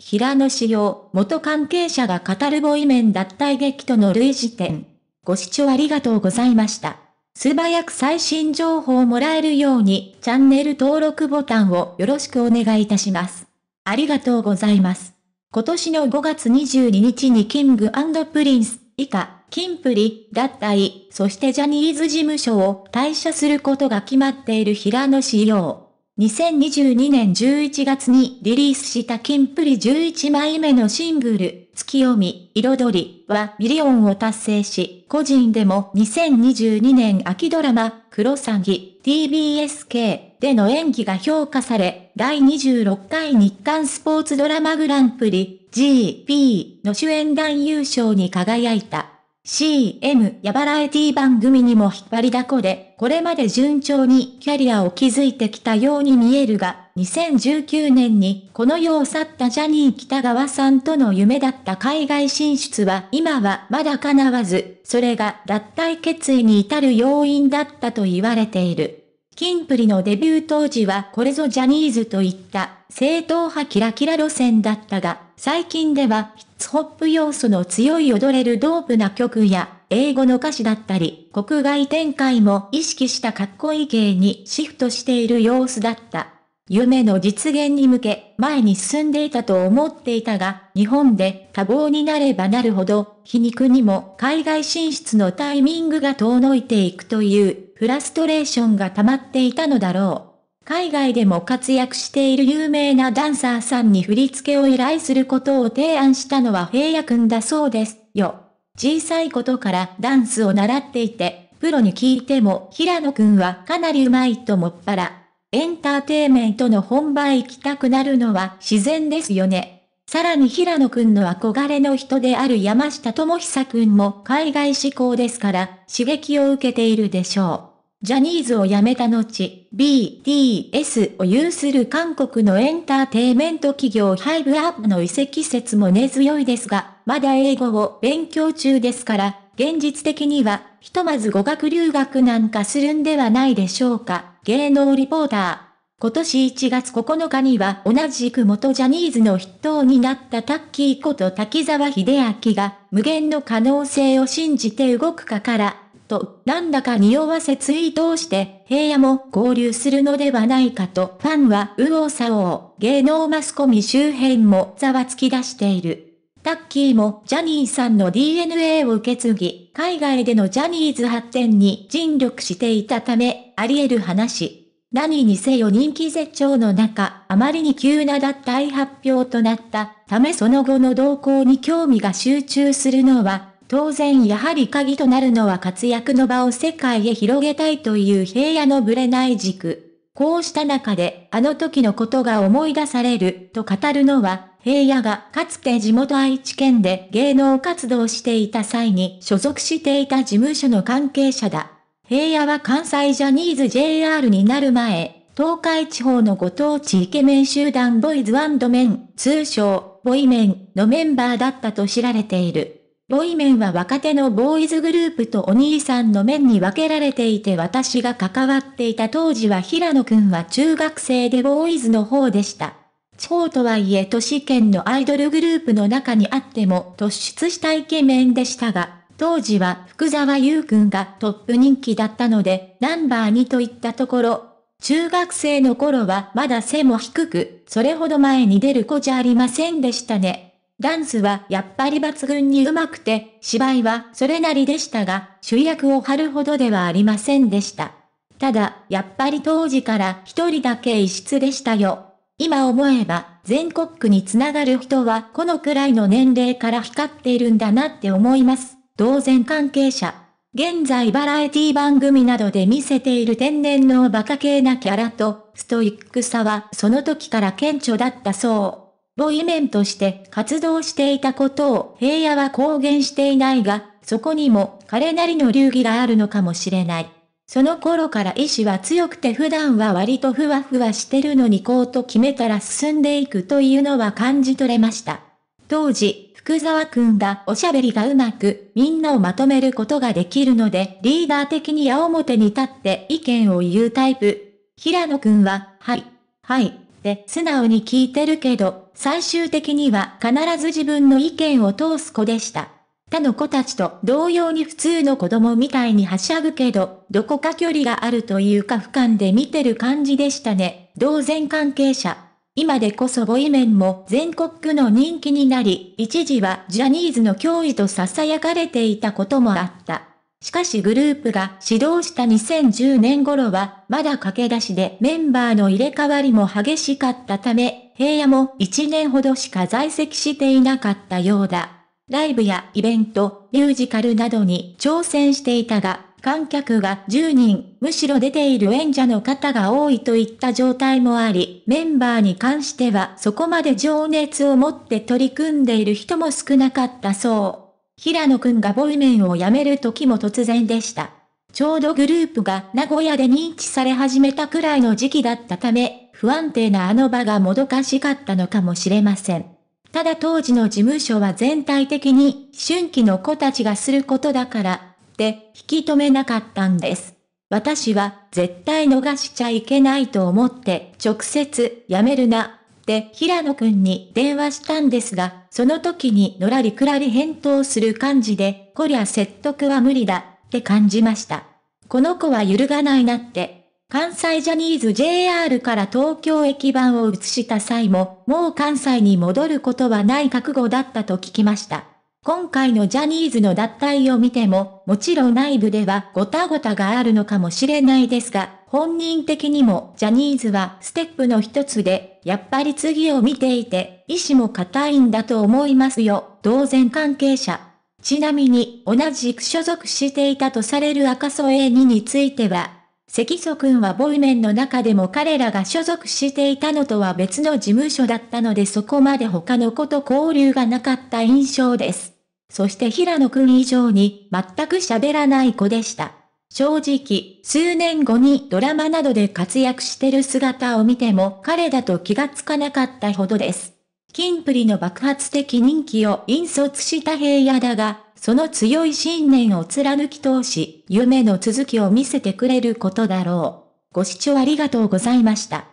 平野紫耀、元関係者が語るボイメン脱退劇との類似点。ご視聴ありがとうございました。素早く最新情報をもらえるように、チャンネル登録ボタンをよろしくお願いいたします。ありがとうございます。今年の5月22日にキングプリンス、以下、キンプリ、脱退、そしてジャニーズ事務所を退社することが決まっている平野紫耀。2022年11月にリリースしたキンプリ11枚目のシングル、月読み、彩りはミリオンを達成し、個人でも2022年秋ドラマ、クロサギ、TBSK での演技が評価され、第26回日刊スポーツドラマグランプリ、GP の主演男優賞に輝いた。CM やバラエティ番組にも引っ張りだこで、これまで順調にキャリアを築いてきたように見えるが、2019年にこの世を去ったジャニー北川さんとの夢だった海外進出は今はまだ叶わず、それが脱退決意に至る要因だったと言われている。キンプリのデビュー当時はこれぞジャニーズといった正統派キラキラ路線だったが、最近では、ヒッツホップ要素の強い踊れるドープな曲や、英語の歌詞だったり、国外展開も意識したかっこいい系にシフトしている様子だった。夢の実現に向け、前に進んでいたと思っていたが、日本で多忙になればなるほど、皮肉にも海外進出のタイミングが遠のいていくという、フラストレーションが溜まっていたのだろう。海外でも活躍している有名なダンサーさんに振り付けを依頼することを提案したのは平野くんだそうですよ。小さいことからダンスを習っていて、プロに聞いても平野くんはかなり上手いともっぱら。エンターテイメントの本場へ行きたくなるのは自然ですよね。さらに平野くんの憧れの人である山下智久くんも海外志向ですから刺激を受けているでしょう。ジャニーズを辞めた後、BTS を有する韓国のエンターテイメント企業ハイブアップの移籍説も根強いですが、まだ英語を勉強中ですから、現実的には、ひとまず語学留学なんかするんではないでしょうか。芸能リポーター。今年1月9日には同じく元ジャニーズの筆頭になったタッキーこと滝沢秀明が無限の可能性を信じて動くかからと、なんだか匂わせツイートをして、平野も合流するのではないかと、ファンは右往左往、芸能マスコミ周辺もざわつき出している。タッキーもジャニーさんの DNA を受け継ぎ、海外でのジャニーズ発展に尽力していたため、あり得る話。何にせよ人気絶頂の中、あまりに急な脱退発表となったためその後の動向に興味が集中するのは当然やはり鍵となるのは活躍の場を世界へ広げたいという平野のぶれない軸。こうした中で、あの時のことが思い出される、と語るのは、平野がかつて地元愛知県で芸能活動していた際に所属していた事務所の関係者だ。平野は関西ジャニーズ JR になる前、東海地方のご当地イケメン集団ボイズメン、通称、ボイメンのメンバーだったと知られている。ボイメンは若手のボーイズグループとお兄さんの面に分けられていて私が関わっていた当時は平野くんは中学生でボーイズの方でした。地方とはいえ都市圏のアイドルグループの中にあっても突出したイケメンでしたが、当時は福沢優くんがトップ人気だったので、ナンバー2といったところ、中学生の頃はまだ背も低く、それほど前に出る子じゃありませんでしたね。ダンスはやっぱり抜群に上手くて、芝居はそれなりでしたが、主役を張るほどではありませんでした。ただ、やっぱり当時から一人だけ異質でしたよ。今思えば、全国区につながる人はこのくらいの年齢から光っているんだなって思います。当然関係者。現在バラエティ番組などで見せている天然の馬鹿系なキャラと、ストイックさはその時から顕著だったそう。ボイメンとして活動していたことを平野は公言していないが、そこにも彼なりの流儀があるのかもしれない。その頃から意志は強くて普段は割とふわふわしてるのにこうと決めたら進んでいくというのは感じ取れました。当時、福沢くんがおしゃべりがうまく、みんなをまとめることができるので、リーダー的に矢面に立って意見を言うタイプ。平野くんは、はい、はい、って素直に聞いてるけど、最終的には必ず自分の意見を通す子でした。他の子たちと同様に普通の子供みたいにはしゃぐけど、どこか距離があるというか俯瞰で見てる感じでしたね。同然関係者。今でこそボイメンも全国区の人気になり、一時はジャニーズの脅威と囁かれていたこともあった。しかしグループが指導した2010年頃は、まだ駆け出しでメンバーの入れ替わりも激しかったため、平野も1年ほどしか在籍していなかったようだ。ライブやイベント、ミュージカルなどに挑戦していたが、観客が10人、むしろ出ている演者の方が多いといった状態もあり、メンバーに関してはそこまで情熱を持って取り組んでいる人も少なかったそう。平野くんがボイメンを辞める時も突然でした。ちょうどグループが名古屋で認知され始めたくらいの時期だったため、不安定なあの場がもどかしかったのかもしれません。ただ当時の事務所は全体的に、春季の子たちがすることだから、って引き止めなかったんです。私は絶対逃しちゃいけないと思って直接やめるなって平野くんに電話したんですが、その時にのらりくらり返答する感じで、こりゃ説得は無理だって感じました。この子は揺るがないなって関西ジャニーズ JR から東京駅版を移した際も、もう関西に戻ることはない覚悟だったと聞きました。今回のジャニーズの脱退を見ても、もちろん内部ではごたごたがあるのかもしれないですが、本人的にもジャニーズはステップの一つで、やっぱり次を見ていて、意志も固いんだと思いますよ、当然関係者。ちなみに、同じく所属していたとされる赤楚 A2 については、関祖んはボイメンの中でも彼らが所属していたのとは別の事務所だったのでそこまで他の子と交流がなかった印象です。そして平野くん以上に全く喋らない子でした。正直、数年後にドラマなどで活躍してる姿を見ても彼だと気がつかなかったほどです。キンプリの爆発的人気を引率した平野だが、その強い信念を貫き通し、夢の続きを見せてくれることだろう。ご視聴ありがとうございました。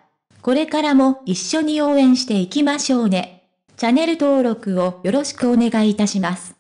これからも一緒に応援していきましょうね。チャンネル登録をよろしくお願いいたします。